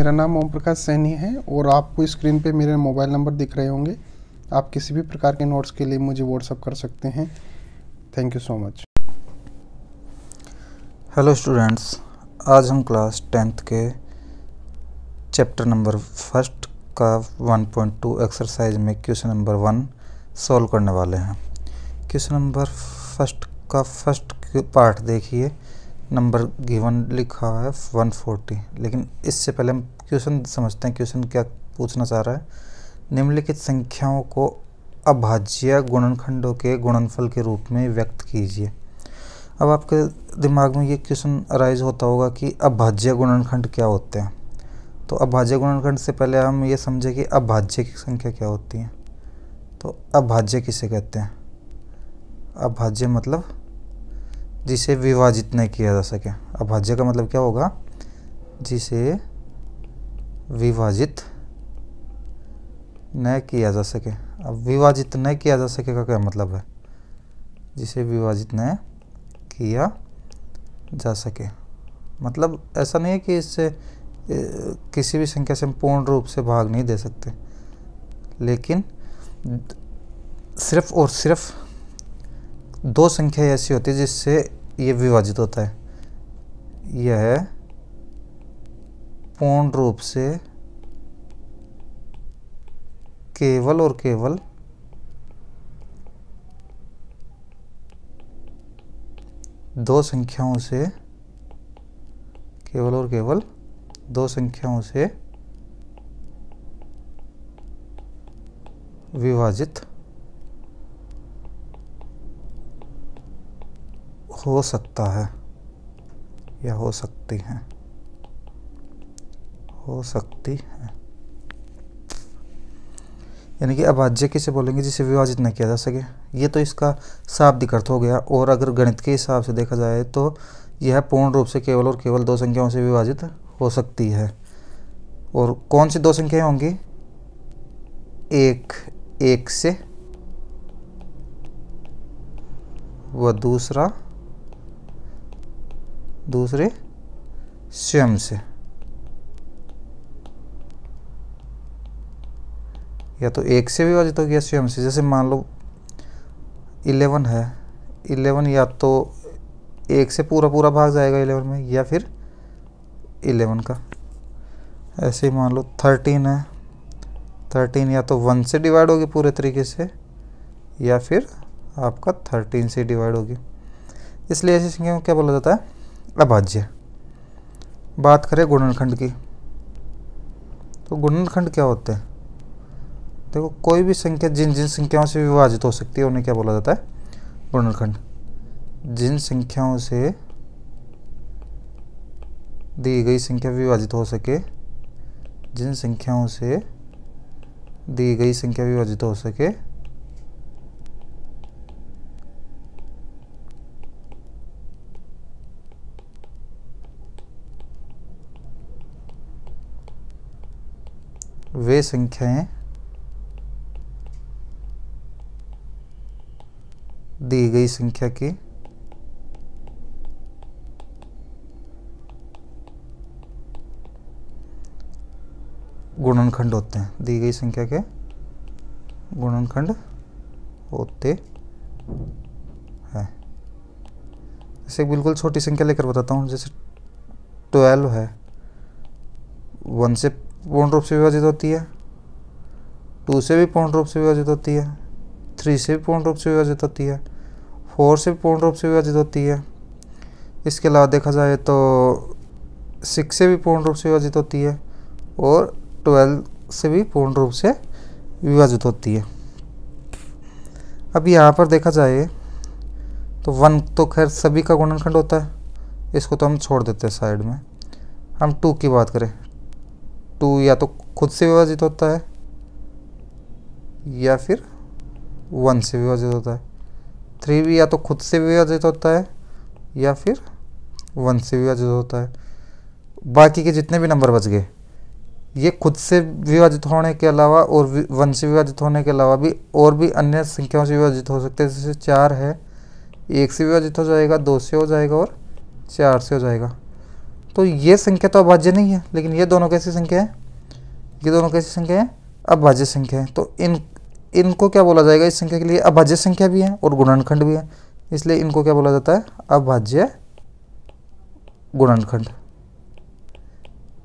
मेरा नाम ओम प्रकाश सैनी है और आपको स्क्रीन पे मेरे मोबाइल नंबर दिख रहे होंगे आप किसी भी प्रकार के नोट्स के लिए मुझे व्हाट्सअप कर सकते हैं thank you so much hello students आज हम क्लास टेंथ के चैप्टर नंबर फर्स्ट का 1.2 एक्सरसाइज में क्वेश्चन नंबर वन सॉल्व करने वाले हैं क्वेश्चन नंबर फर्स्ट का फर्स्ट पार्ट देखिए नंबर गिवन लिखा है 140 लेकिन इससे पहले हम क्वेश्चन समझते हैं क्वेश्चन क्या पूछना चाह रहा है निम्नलिखित संख्याओं को अभाज्य गुणनखंडों के गुणनफल के रूप में व्यक्त कीजिए अब आपके दिमाग में ये क्वेश्चन अराइज होता होगा कि अभाज्य गुणनखंड क्या होते हैं तो अभाज्य गुणनखंड से पहले हम ये समझें कि अभाज्य की संख्या क्या होती है तो अभाज्य किसे कहते हैं अभाज्य मतलब जिसे विभाजित नहीं किया जा सके अभाज्य का मतलब क्या होगा जिसे विभाजित न किया जा सके अब विभाजित न किया जा सके का क्या मतलब है जिसे विभाजित न किया जा सके मतलब ऐसा नहीं है कि इससे किसी भी संख्या से हम पूर्ण रूप से भाग नहीं दे सकते लेकिन सिर्फ और सिर्फ दो संख्या ऐसी होती है जिससे ये विभाजित होता है यह पूर्ण रूप से केवल और केवल दो संख्याओं से केवल और केवल दो संख्याओं से विभाजित हो सकता है या हो सकती हैं हो सकती है यानी कि अभाज्य किसे बोलेंगे जिसे विभाजित नहीं किया जा सके ये तो इसका शाब्दिक अर्थ हो गया और अगर गणित के हिसाब से देखा जाए तो यह पूर्ण रूप से केवल और केवल दो संख्याओं से विभाजित हो सकती है और कौन सी दो संख्याएं होंगी एक एक से व दूसरा दूसरे स्वयं से या तो एक से विभाजित हो गया स्वयं से जैसे मान लो इलेवन है इलेवन या तो एक से पूरा पूरा भाग जाएगा इलेवन में या फिर इलेवन का ऐसे ही मान लो थर्टीन है थर्टीन या तो वन से डिवाइड होगी पूरे तरीके से या फिर आपका थर्टीन से डिवाइड होगी इसलिए ऐसी संख्या में क्या बोला जाता है अभाज्य बात करें गुणनखंड की तो गुणनखंड क्या होते हैं देखो कोई भी संख्या जिन जिन संख्याओं से विभाजित हो सकती है उन्हें क्या बोला जाता है गुणनखंड जिन संख्याओं से दी गई संख्या विभाजित हो सके जिन संख्याओं से दी गई संख्या विभाजित हो सके वे संख्याएं दी गई संख्या के गुणनखंड होते हैं दी गई संख्या के गुणनखंड होते हैं जैसे बिल्कुल छोटी संख्या लेकर बताता हूँ जैसे ट्वेल्व है वन से पूर्ण रूप से विभाजित होती है टू से भी पूर्ण रूप से विभाजित होती है थ्री से भी पूर्ण रूप से विभाजित होती है फोर से भी पूर्ण रूप से विभाजित होती है इसके अलावा देखा जाए तो सिक्स से भी पूर्ण रूप से विभाजित होती है और ट्वेल्व से भी पूर्ण रूप से विभाजित होती है अब यहाँ पर देखा जाए तो वन तो खैर सभी का गुणनखंड होता है इसको तो हम छोड़ देते हैं साइड में हम टू की बात करें टू या तो खुद से विभाजित होता है या फिर वन से विभाजित होता है थ्री भी या तो खुद से विभाजित होता है या फिर वन से विभाजित होता है बाकी के जितने भी नंबर बच गए ये खुद से विभाजित होने के अलावा और वन से विभाजित होने के अलावा भी और भी अन्य संख्याओं से विभाजित हो सकते हैं जैसे चार है एक से विभाजित हो जाएगा दो से हो जाएगा और चार से हो जाएगा तो ये संख्या तो अभाज्य नहीं है लेकिन ये दोनों कैसी संख्या है ये दोनों कैसी संख्या है अभाज्य संख्या है तो इन इनको क्या बोला जाएगा इस संख्या के लिए अभाज्य संख्या भी है और गुणनखंड भी है इसलिए इनको क्या बोला जाता है अभाज्य गुणनखंड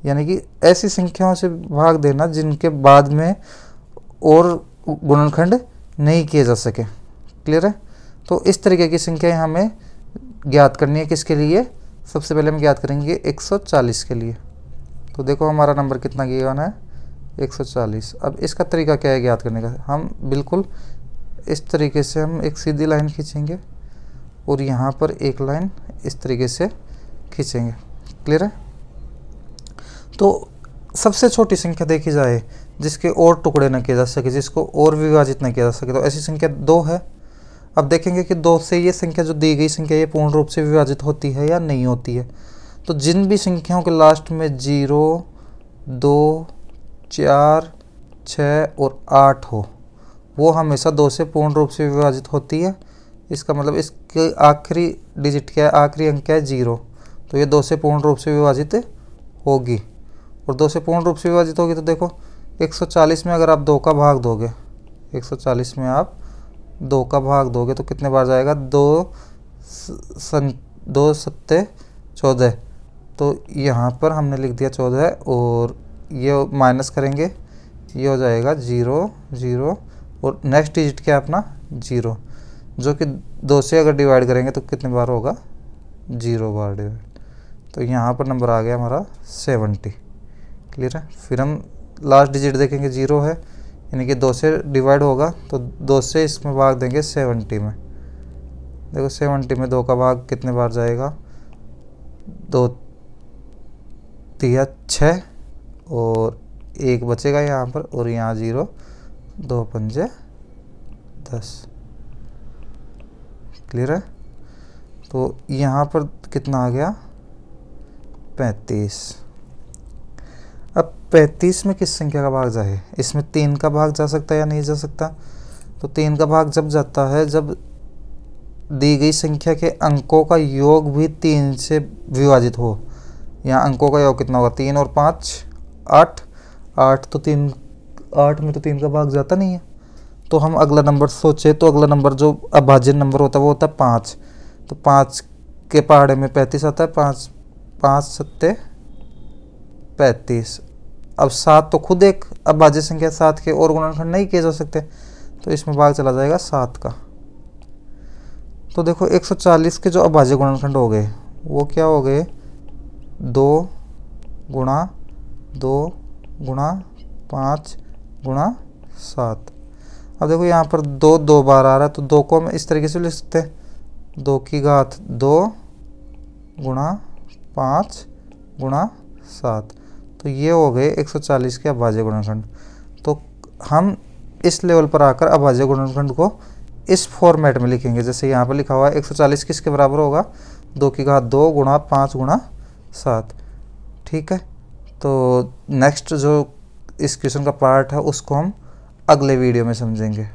यानी कि ऐसी संख्याओं से भाग देना जिनके बाद में और गुणनखंड नहीं किए जा सके क्लियर है तो इस तरीके की संख्याएं हमें ज्ञात करनी है किसके लिए सबसे पहले हम याद करेंगे 140 के लिए तो देखो हमारा नंबर कितना गिवन है 140 अब इसका तरीका क्या है याद करने का हम बिल्कुल इस तरीके से हम एक सीधी लाइन खींचेंगे और यहाँ पर एक लाइन इस तरीके से खींचेंगे क्लियर है तो सबसे छोटी संख्या देखी जाए जिसके और टुकड़े न किए जा सके जिसको और विभाजित न किया जा सके तो ऐसी संख्या दो है अब देखेंगे कि दो से ये संख्या जो दी गई संख्या ये पूर्ण रूप से विभाजित होती है या नहीं होती है तो जिन भी संख्याओं के लास्ट में जीरो दो चार छ और आठ हो वो हमेशा दो से पूर्ण रूप से विभाजित होती है इसका मतलब इसके आखिरी डिजिट क्या है आखिरी अंक क्या है जीरो तो ये दो से पूर्ण रूप से विभाजित होगी और दो से पूर्ण रूप से विभाजित होगी तो देखो 140 में अगर आप दो का भाग दोगे 140 में आप दो का भाग दोगे तो कितने बार जाएगा दो सन दो सत्ते चौदह तो यहाँ पर हमने लिख दिया चौदह और ये माइनस करेंगे ये हो जाएगा जीरो जीरो और नेक्स्ट डिजिट क्या है अपना जीरो जो कि दो से अगर डिवाइड करेंगे तो कितने बार होगा जीरो बार डिवाइड तो यहाँ पर नंबर आ गया हमारा सेवेंटी क्लियर है फिर हम लास्ट डिजिट देखेंगे जीरो है यानी कि दो से डिवाइड होगा तो दो से इसमें भाग देंगे सेवेंटी में देखो सेवेंटी में दो का भाग कितने बार जाएगा दो तिया छः और एक बचेगा यहाँ पर और यहाँ ज़ीरो दो पंजे दस क्लियर है तो यहाँ पर कितना आ गया पैंतीस अब पैंतीस में किस संख्या का भाग जाए इसमें तीन का भाग जा सकता है या नहीं जा सकता तो तीन का भाग जब जाता है जब दी गई संख्या के अंकों का योग भी तीन से विभाजित हो यहाँ अंकों का योग कितना होगा तीन और पाँच आठ आठ तो तीन आठ में तो तीन का भाग जाता नहीं है तो हम अगला नंबर सोचे तो अगला नंबर जो अभाज्य नंबर होता है वो होता है पाँच तो पाँच के पहाड़े में पैंतीस आता है पाँच पाँच सत्ते पैंतीस अब सात तो खुद एक अब संख्या सात के और गुणनखंड नहीं किए जा सकते तो इसमें भाग चला जाएगा सात का तो देखो 140 के जो अभाज्य गुणनखंड हो गए वो क्या हो गए दो गुणा दो गुणा पाँच गुणा सात अब देखो यहाँ पर दो दो बार आ रहा है तो दो को हम इस तरीके से लिख सकते हैं दो की घात दो गुणा पाँच गुणा सात तो ये हो गए 140 के अभाज्य गुणनखंड तो हम इस लेवल पर आकर अभाज्य गुणनखंड को इस फॉर्मेट में लिखेंगे जैसे यहाँ पर लिखा हुआ है 140 किसके बराबर होगा दो की घात दो गुणा पाँच गुणा सात ठीक है तो नेक्स्ट जो इस क्वेश्चन का पार्ट है उसको हम अगले वीडियो में समझेंगे